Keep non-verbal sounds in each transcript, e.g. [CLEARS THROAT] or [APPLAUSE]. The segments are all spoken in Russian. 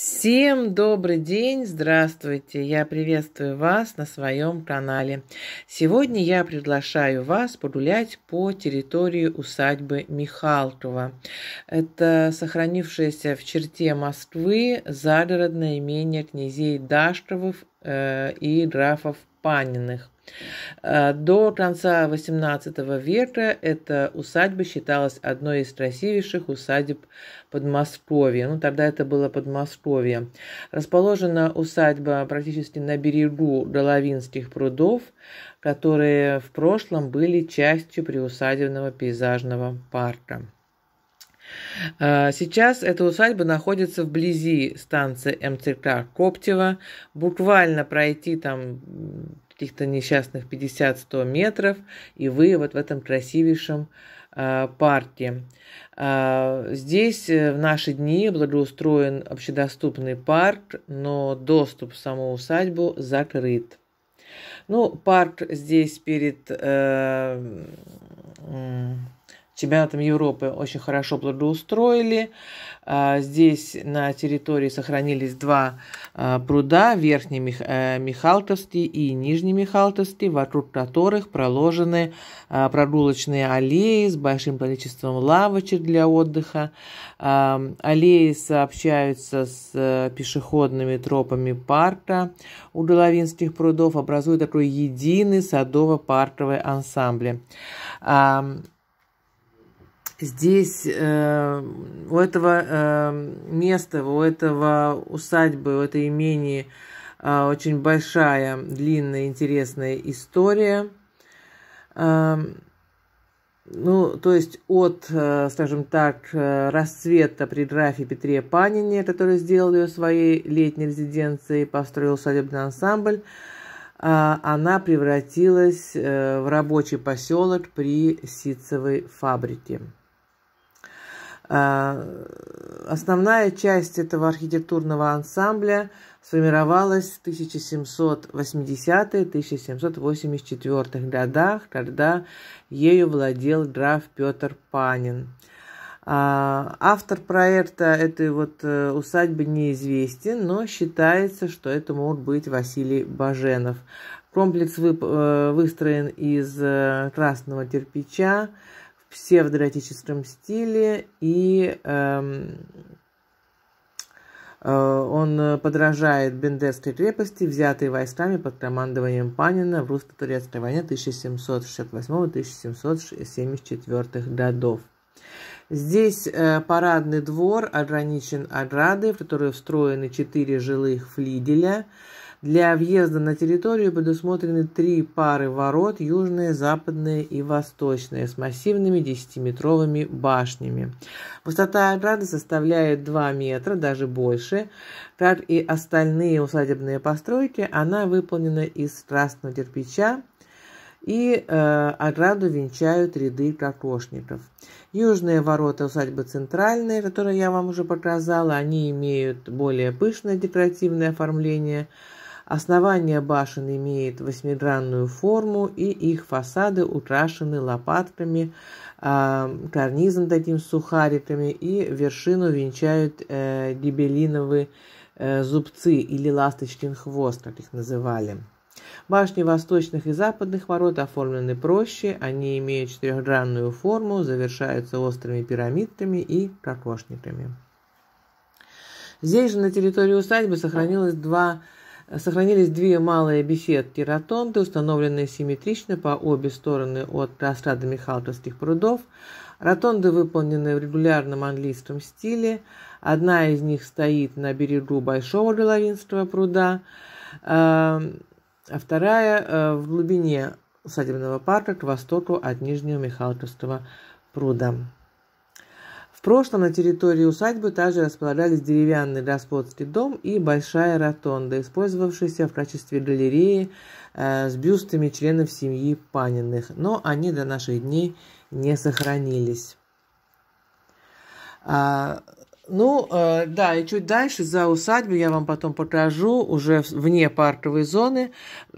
Всем добрый день, здравствуйте! Я приветствую вас на своем канале. Сегодня я приглашаю вас погулять по территории усадьбы Михалтова. Это сохранившееся в черте Москвы загородное имение князей Дашковых э, и графов Паниных. Э, до конца XVIII века эта усадьба считалась одной из красивейших усадеб Подмосковья. Ну, тогда это было Подмосковье. Расположена усадьба практически на берегу Головинских прудов, которые в прошлом были частью приусадебного пейзажного парка. Э, сейчас эта усадьба находится вблизи станции МЦК Коптева. Буквально пройти там каких-то несчастных 50-100 метров, и вы вот в этом красивейшем а, парке. А, здесь э, в наши дни благоустроен общедоступный парк, но доступ в саму усадьбу закрыт. Ну, парк здесь перед э, чемпионатом Европы очень хорошо благоустроили. А, здесь на территории сохранились два а, пруда, Верхний э, Михалтовский и Нижний Михалтовский, вокруг которых проложены а, прогулочные аллеи с большим количеством лавочек для отдыха. Аллеи сообщаются с э, пешеходными тропами парка у Головинских прудов, образуют такой единый садово-парковый ансамбль здесь э, у этого э, места, у этого усадьбы, у этой имени э, очень большая, длинная, интересная история. Э, ну, то есть от, э, скажем так, э, расцвета при графе Петре Панине, который сделал ее своей летней резиденцией, построил усадебный ансамбль, э, она превратилась в рабочий поселок при ситцевой фабрике. Э, основная часть этого архитектурного ансамбля сформировалась в 1780-1784 годах, когда ею владел граф Петр Панин. Э, автор проекта этой вот э, усадьбы неизвестен, но считается, что это мог быть Василий Баженов. Комплекс выстроен из красного кирпича, псевдоэротическом стиле, и эм, э, он подражает Бендерской крепости, взятой войсками под командованием Панина в русско-турецкой войне 1768-1774 годов. Здесь э, парадный двор ограничен оградой, в которую встроены четыре жилых флиделя – для въезда на территорию предусмотрены три пары ворот – южные, западные и восточные – с массивными 10-метровыми башнями. Высота ограды составляет 2 метра, даже больше. Как и остальные усадебные постройки, она выполнена из красного кирпича, и э, ограду венчают ряды кокошников. Южные ворота усадьбы центральные, которые я вам уже показала, они имеют более пышное декоративное оформление – Основание башен имеет восьмигранную форму, и их фасады украшены лопатками, а, карнизом таким сухариками, и вершину венчают э, гибелиновые э, зубцы или ласточкин хвост, как их называли. Башни восточных и западных ворот оформлены проще, они имеют четырехгранную форму, завершаются острыми пирамидками и кокошниками. Здесь же на территории усадьбы сохранилось два Сохранились две малые беседки ротонды, установленные симметрично по обе стороны от прострады Михайловских прудов. Ротонды выполнены в регулярном английском стиле. Одна из них стоит на берегу Большого Беловинского пруда, э, а вторая э, в глубине усадебного парка к востоку от Нижнего Михайловского пруда. В прошлом на территории усадьбы также располагались деревянный господский дом и большая ротонда, использовавшаяся в качестве галереи э, с бюстами членов семьи Паниных, но они до наших дней не сохранились. А, ну, э, да, и чуть дальше, за усадьбу, я вам потом покажу, уже вне парковой зоны,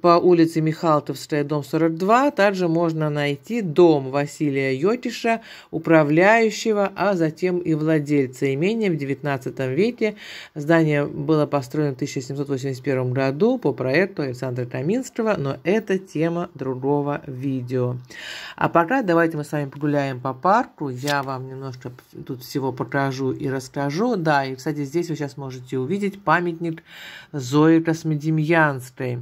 по улице Михалтовская, дом 42, также можно найти дом Василия Йотиша, управляющего, а затем и владельца имения в XIX веке. Здание было построено в 1781 году по проекту Александра Каминского, но это тема другого видео. А пока давайте мы с вами погуляем по парку, я вам немножко тут всего покажу и расскажу скажу. Да, и, кстати, здесь вы сейчас можете увидеть памятник Зои Космодемьянской.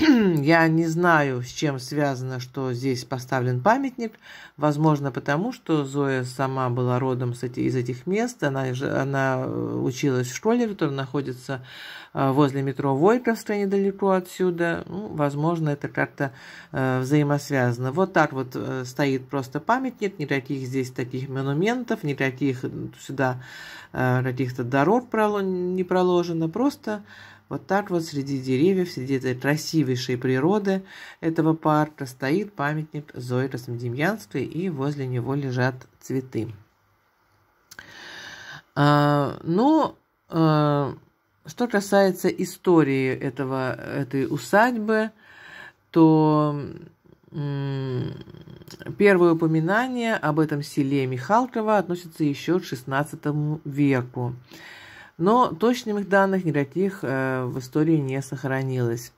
[CLEARS THROAT] Я не знаю, с чем связано, что здесь поставлен памятник. Возможно, потому что Зоя сама была родом эти, из этих мест. Она, она э, училась в школе, которая находится э, возле метро Войковская недалеко отсюда. Ну, возможно, это как-то э, взаимосвязано. Вот так вот э, стоит просто памятник. Никаких здесь таких монументов, никаких сюда э, каких-то дорог проло не проложено. Просто вот так вот среди деревьев, среди этой красивейшей природы этого парка стоит памятник Зои Космодемьянской, и возле него лежат цветы. А, ну, а, что касается истории этого, этой усадьбы, то первое упоминание об этом селе Михалково относится еще к XVI веку но точных данных никаких э, в истории не сохранилось.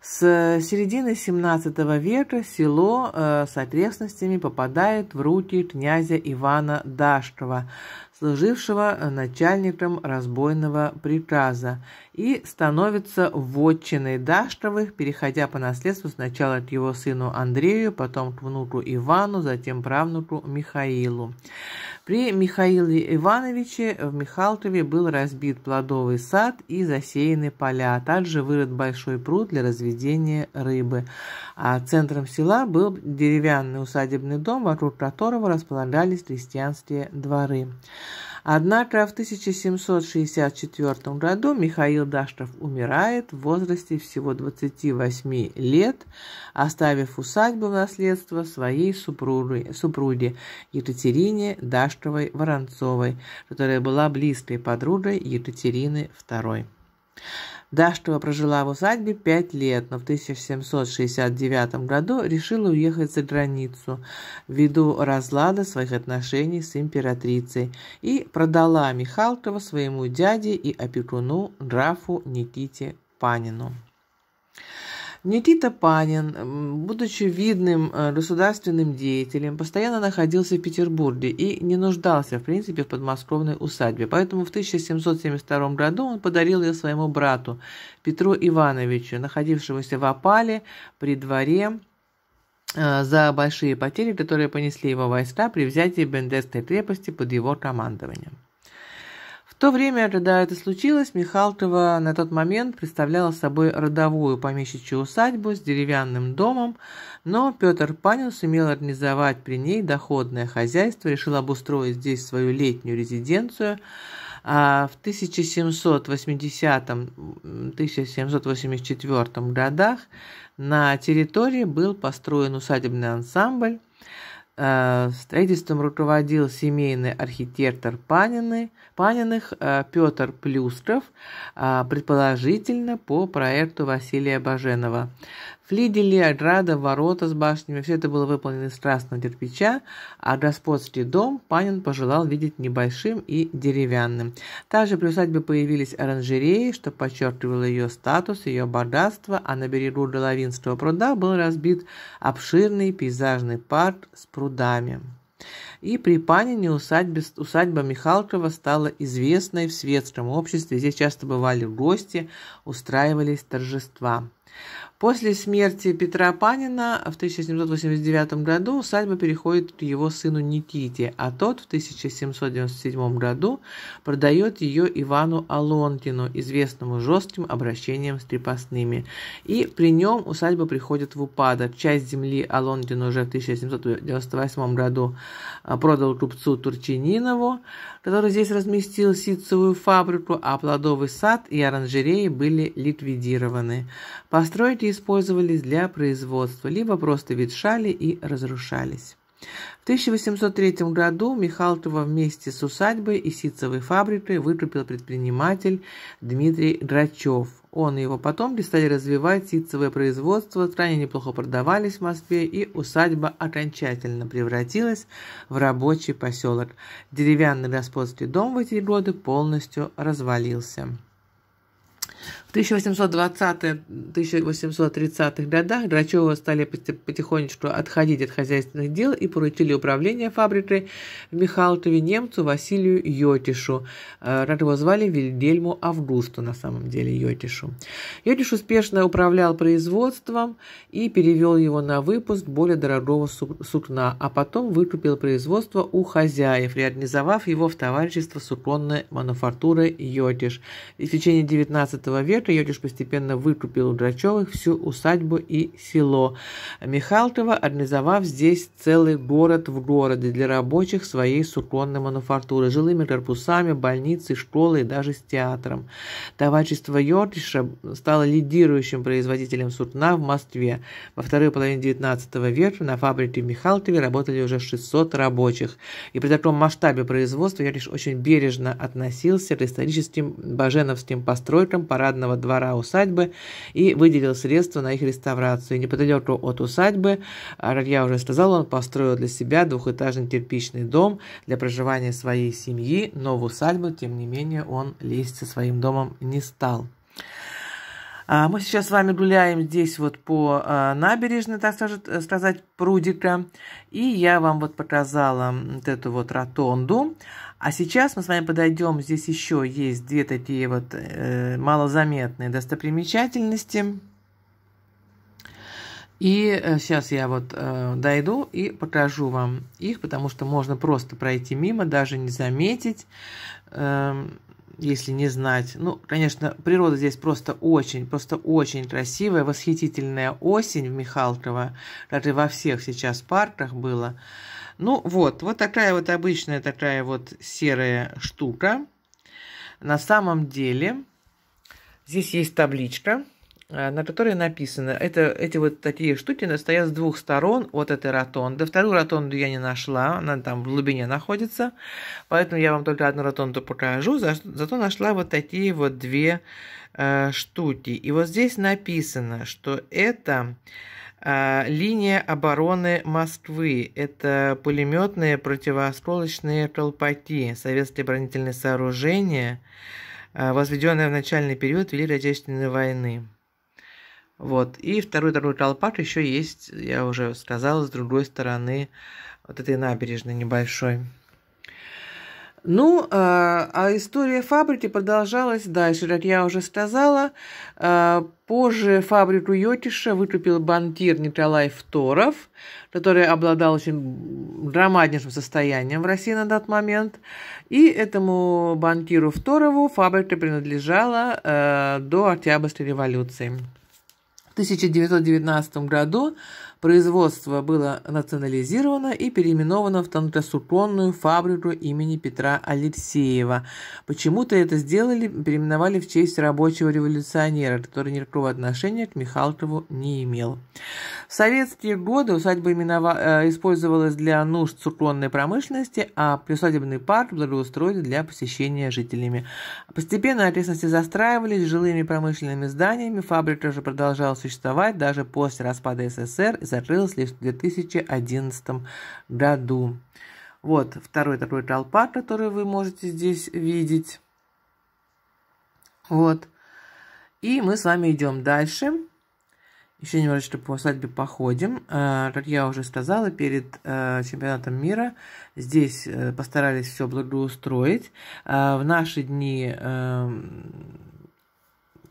С э, середины 17 века село э, с окрестностями попадает в руки князя Ивана Дашкова, служившего начальником разбойного приказа, и становится вотчиной Дашковых, переходя по наследству сначала к его сыну Андрею, потом к внуку Ивану, затем правнуку Михаилу. При Михаиле Ивановиче в Михалтове был разбит плодовый сад и засеяны поля, а также вырыт большой пруд для разведения рыбы. А центром села был деревянный усадебный дом, вокруг которого располагались крестьянские дворы. Однако в 1764 году Михаил Даштов умирает в возрасте всего 28 лет, оставив усадьбу в наследство своей супруге, Екатерине Даштовой-Воронцовой, которая была близкой подругой Екатерины II. Даштова прожила в усадьбе пять лет, но в 1769 году решила уехать за границу ввиду разлада своих отношений с императрицей и продала Михалкова своему дяде и опекуну графу Никите Панину. Никита Панин, будучи видным э, государственным деятелем, постоянно находился в Петербурге и не нуждался, в принципе, в подмосковной усадьбе. Поэтому в 1772 году он подарил ее своему брату Петру Ивановичу, находившемуся в опале при дворе э, за большие потери, которые понесли его войска при взятии Бендерской крепости под его командованием то время, когда это случилось, Михалтова на тот момент представляла собой родовую помещичью усадьбу с деревянным домом, но Петр Панин сумел организовать при ней доходное хозяйство, решил обустроить здесь свою летнюю резиденцию. А в 1780-1784 годах на территории был построен усадебный ансамбль, Э, строительством руководил семейный архитектор Панины, Паниных э, Петр Плюстров, э, предположительно по проекту Василия Баженова. Флигели, ограда, ворота с башнями – все это было выполнено из красного кирпича, а господский дом Панин пожелал видеть небольшим и деревянным. Также при усадьбе появились оранжереи, что подчеркивало ее статус, ее богатство, а на берегу Головинского пруда был разбит обширный пейзажный парк с прудами. И при Панине усадьбе, усадьба Михалкова стала известной в светском обществе. Здесь часто бывали гости, устраивались торжества. После смерти Петра Панина в 1789 году усадьба переходит к его сыну Никите, а тот в 1797 году продает ее Ивану Алонкину, известному жестким обращением с крепостными. И при нем усадьба приходит в упадок. Часть земли Алонкин уже в 1798 году а, продал купцу Турчининову, который здесь разместил ситцевую фабрику, а плодовый сад и оранжереи были ликвидированы. Постройки использовались для производства, либо просто ветшали и разрушались. В 1803 году Михалтова вместе с усадьбой и ситцевой фабрикой выкупил предприниматель Дмитрий Грачев. Он и его потомки стали развивать ситцевое производство, крайне неплохо продавались в Москве, и усадьба окончательно превратилась в рабочий поселок. Деревянный господский дом в эти годы полностью развалился. В 1820-1830-х годах Драчева стали потихонечку отходить от хозяйственных дел и поручили управление фабрикой в Михайлове немцу Василию Йотишу, как э, его звали Вильгельму Августу на самом деле Йотишу. Йотиш успешно управлял производством и перевел его на выпуск более дорогого сукна, а потом выкупил производство у хозяев, реорганизовав его в товарищество суконной мануфактуры Йотиш. И в течение XIX века лета Йодиш постепенно выкупил у Драчевых всю усадьбу и село Михалтова, организовав здесь целый город в городе для рабочих своей суконной мануфактуры, жилыми корпусами, больницей, школой и даже с театром. Товарищество Йодиша стало лидирующим производителем сукна в Москве. Во второй половине XIX века на фабрике в Михалтове работали уже 600 рабочих. И при таком масштабе производства Йодиш очень бережно относился к историческим баженовским постройкам парадного главного двора усадьбы и выделил средства на их реставрацию. И неподалеку от усадьбы, а, как я уже сказал, он построил для себя двухэтажный кирпичный дом для проживания своей семьи, но в усадьбу, тем не менее, он лезть со своим домом не стал. А, мы сейчас с вами гуляем здесь вот по а, набережной, так э, сказать, прудика. И я вам вот показала вот эту вот ротонду. А сейчас мы с вами подойдем, здесь еще есть две такие вот э, малозаметные достопримечательности. И э, сейчас я вот дойду и покажу вам их, потому что можно просто пройти мимо, даже не заметить. Эм, если не знать. Ну, конечно, природа здесь просто очень, просто очень красивая, восхитительная осень в Михалково, как и во всех сейчас парках было. Ну вот, вот такая вот обычная такая вот серая штука. На самом деле здесь есть табличка, Э, на которой написано, это, эти вот такие штуки стоят с двух сторон от этой ротонды. Вторую ротонду я не нашла, она там в глубине находится, поэтому я вам только одну ротонду покажу, за, зато нашла вот такие вот две э, штуки. И вот здесь написано, что это э, линия обороны Москвы, это пулеметные противоосколочные колпаки, советские оборонительные сооружения, э, в начальный период Великой Отечественной войны. Вот. И второй торговый колпак еще есть, я уже сказала, с другой стороны вот этой набережной небольшой. Ну, а, а история фабрики продолжалась дальше, как я уже сказала. А, позже фабрику Йотиша выкупил банкир Николай Фторов, который обладал очень громаднейшим состоянием в России на тот момент. И этому банкиру Фторову фабрика принадлежала а, до Октябрьской революции. 1919 году Производство было национализировано и переименовано в танкосуконную фабрику имени Петра Алексеева. Почему-то это сделали, переименовали в честь рабочего революционера, который никакого отношения к Михалкову не имел. В советские годы усадьба именова... Э, использовалась для нужд суконной промышленности, а приусадебный парк благоустроили для посещения жителями. Постепенно окрестности застраивались жилыми промышленными зданиями, фабрика же продолжала существовать даже после распада СССР и закрылась лишь в 2011 году. Вот второй такой колпак, который вы можете здесь видеть. Вот. И мы с вами идем дальше. Еще немножечко по усадьбе походим. А, как я уже сказала, перед а, чемпионатом мира здесь э, постарались все благоустроить. А, в наши дни эм,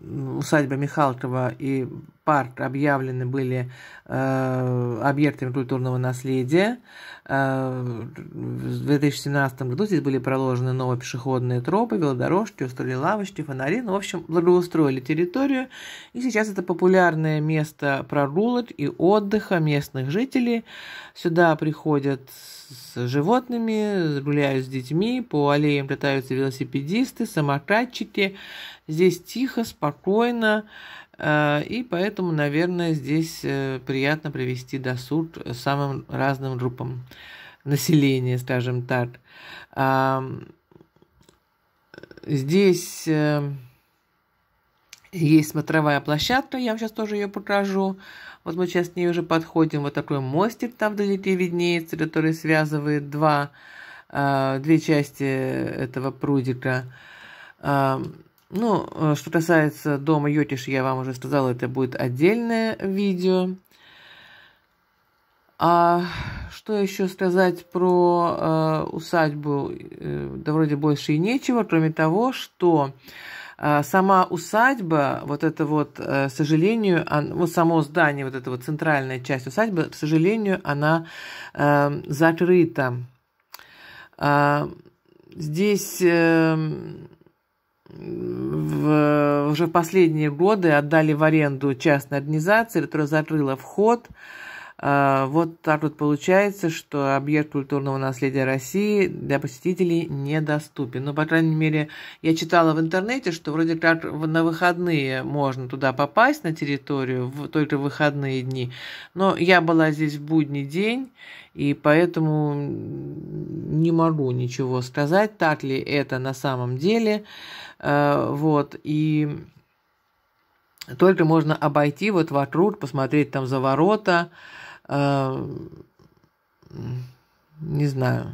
усадьба Михалкова и парк объявлены были э, объектами культурного наследия. Э, в 2017 году здесь были проложены новые пешеходные тропы, велодорожки, устроили лавочки, фонари. Ну, в общем, благоустроили территорию. И сейчас это популярное место прогулок и отдыха местных жителей. Сюда приходят с животными, гуляют с детьми, по аллеям катаются велосипедисты, самокатчики. Здесь тихо, спокойно. Спокойно а, и поэтому, наверное, здесь э, приятно привести досуг самым разным группам населения, скажем так. А, здесь э, есть смотровая площадка, я вам сейчас тоже ее покажу. Вот мы сейчас к ней уже подходим, вот такой мостик там вдалеке виднеется, который связывает два, а, две части этого прудика. Ну, э, что касается дома Йотиш, я вам уже сказала, это будет отдельное видео. А что еще сказать про э, усадьбу? Э, да вроде больше и нечего, кроме того, что э, сама усадьба, вот это вот, э, к сожалению, он, вот само здание, вот эта вот центральная часть усадьбы, к сожалению, она э, закрыта. Э, здесь... Э, в, уже в последние годы отдали в аренду частной организации, которая закрыла вход. А, вот так вот получается, что объект культурного наследия России для посетителей недоступен. Ну, по крайней мере, я читала в интернете, что вроде как на выходные можно туда попасть, на территорию, в, только в выходные дни. Но я была здесь в будний день, и поэтому не могу ничего сказать, так ли это на самом деле. Э, вот, и только можно обойти вот вокруг, посмотреть там за ворота, э, не знаю.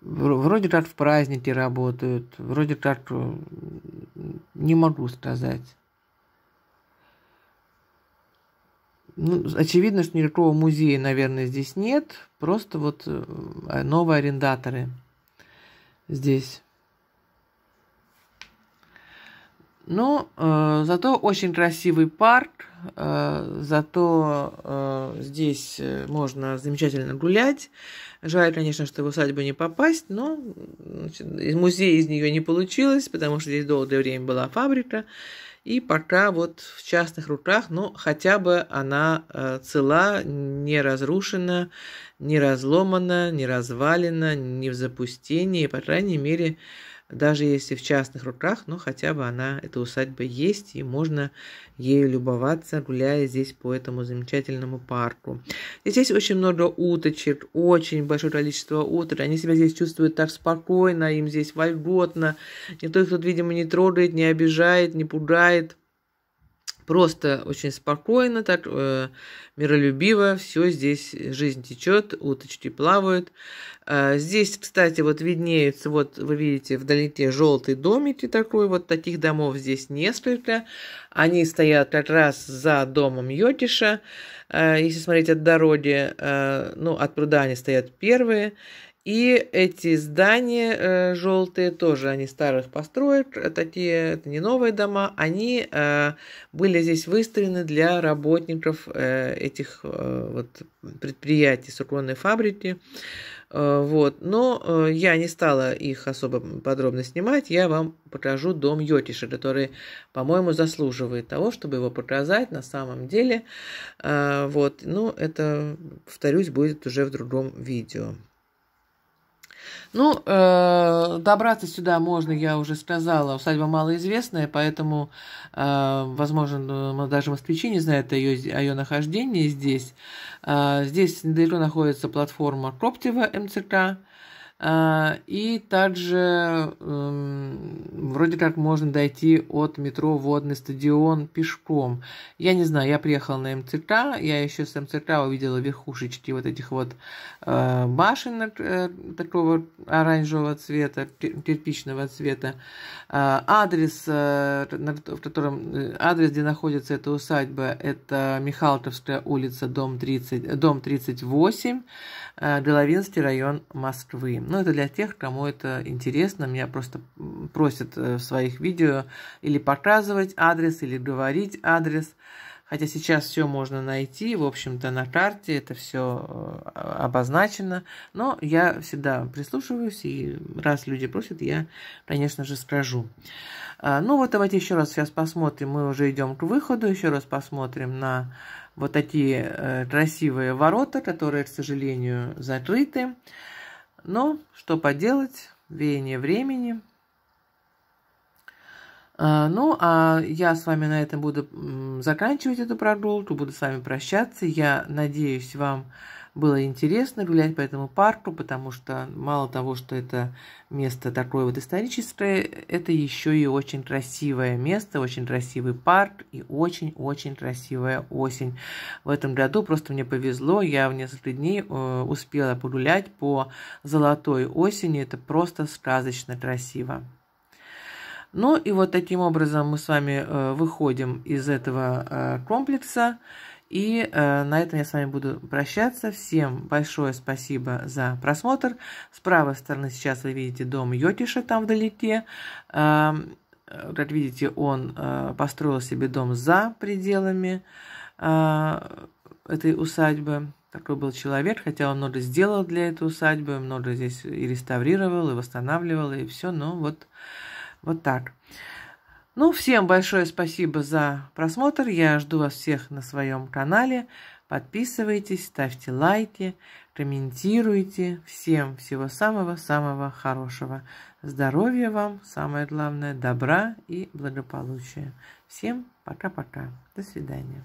Вроде как в праздники работают, вроде как э, не могу сказать. Ну, очевидно, что никакого музея, наверное, здесь нет. Просто вот новые арендаторы – здесь. Ну, э, зато очень красивый парк, э, зато э, здесь э, можно замечательно гулять. Жаль, конечно, что в усадьбу не попасть, но значит, из музея из нее не получилось, потому что здесь долгое время была фабрика. И пока вот в частных руках, ну, хотя бы она э, цела, не разрушена, не разломана, не развалена, не в запустении, по крайней мере, э, даже если в частных руках, но хотя бы она, эта усадьба есть, и можно ею любоваться, гуляя здесь по этому замечательному парку. здесь очень много уточек, очень большое количество уток. Они себя здесь чувствуют так спокойно, им здесь вольготно. Никто их тут, видимо, не трогает, не обижает, не пугает. Просто очень спокойно, так э, миролюбиво, все здесь, жизнь течет, уточки плавают. Э, здесь, кстати, вот виднеются, вот вы видите вдалеке желтый домик и такой, вот таких домов здесь несколько. Они стоят как раз за домом Йотиша, э, если смотреть от дороги, э, ну, от пруда они стоят первые. И эти здания э, желтые тоже, они старых построек, э, такие это не новые дома, они э, были здесь выстроены для работников э, этих э, вот, предприятий, суконной фабрики. Э, вот. Но э, я не стала их особо подробно снимать, я вам покажу дом Йотиша, который, по-моему, заслуживает того, чтобы его показать на самом деле. Э, вот. Ну, это, повторюсь, будет уже в другом видео. Ну, э, добраться сюда можно, я уже сказала, усадьба малоизвестная, поэтому, э, возможно, ну, даже москвичи не знают о ее, о нахождении здесь. Э, здесь недалеко находится платформа Коптева МЦК, а, и также эм, вроде как можно дойти от метро Водный стадион пешком. Я не знаю, я приехала на МЦК, я еще с МЦК увидела верхушечки вот этих вот э, башен э, такого оранжевого цвета, кирпичного цвета. А, адрес, э, в котором адрес, где находится эта усадьба, это Михалковская улица, дом, 30, дом 38, Головинский район Москвы. Но ну, это для тех, кому это интересно. Меня просто просят э, в своих видео или показывать адрес, или говорить адрес. Хотя сейчас все можно найти, в общем-то, на карте это все э, обозначено. Но я всегда прислушиваюсь, и раз люди просят, я, конечно же, скажу. А, ну вот давайте еще раз сейчас посмотрим. Мы уже идем к выходу. Еще раз посмотрим на вот такие э, красивые ворота, которые, к сожалению, закрыты. Но что поделать, веяние времени. А, ну, а я с вами на этом буду заканчивать эту прогулку, буду с вами прощаться. Я надеюсь, вам было интересно гулять по этому парку, потому что мало того, что это место такое вот историческое, это еще и очень красивое место, очень красивый парк и очень-очень красивая осень. В этом году просто мне повезло, я в несколько дней э, успела погулять по золотой осени, это просто сказочно красиво. Ну и вот таким образом мы с вами э, выходим из этого э, комплекса. И э, на этом я с вами буду прощаться. Всем большое спасибо за просмотр. С правой стороны сейчас вы видите дом Йотиша там вдалеке. Э, как видите, он э, построил себе дом за пределами э, этой усадьбы. Такой был человек, хотя он много сделал для этой усадьбы, много здесь и реставрировал, и восстанавливал, и все, но ну вот, вот так. Ну, всем большое спасибо за просмотр. Я жду вас всех на своем канале. Подписывайтесь, ставьте лайки, комментируйте. Всем всего самого-самого хорошего. Здоровья вам, самое главное, добра и благополучия. Всем пока-пока. До свидания.